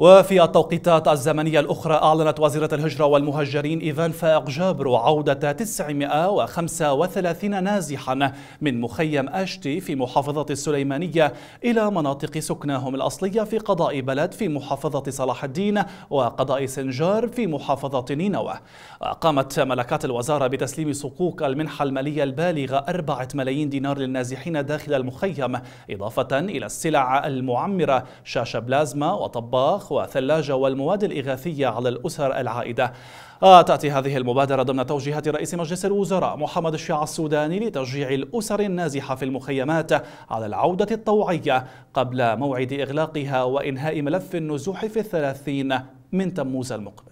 وفي التوقيتات الزمنية الأخرى أعلنت وزيرة الهجرة والمهجرين إيفان فائق جابر عودة 935 نازحا من مخيم أشتي في محافظة السليمانية إلى مناطق سكناهم الأصلية في قضاء بلد في محافظة صلاح الدين وقضاء سنجار في محافظة نينوى قامت ملكات الوزارة بتسليم صكوك المنحة المالية البالغة 4 ملايين دينار للنازحين داخل المخيم إضافة إلى السلع المعمرة شاشة بلازما وطباخ وثلاجة والمواد الإغاثية على الأسر العائدة آه، تأتي هذه المبادرة ضمن توجيهات رئيس مجلس الوزراء محمد الشيع السوداني لتشجيع الأسر النازحة في المخيمات على العودة الطوعية قبل موعد إغلاقها وإنهاء ملف النزوح في الثلاثين من تموز المقبل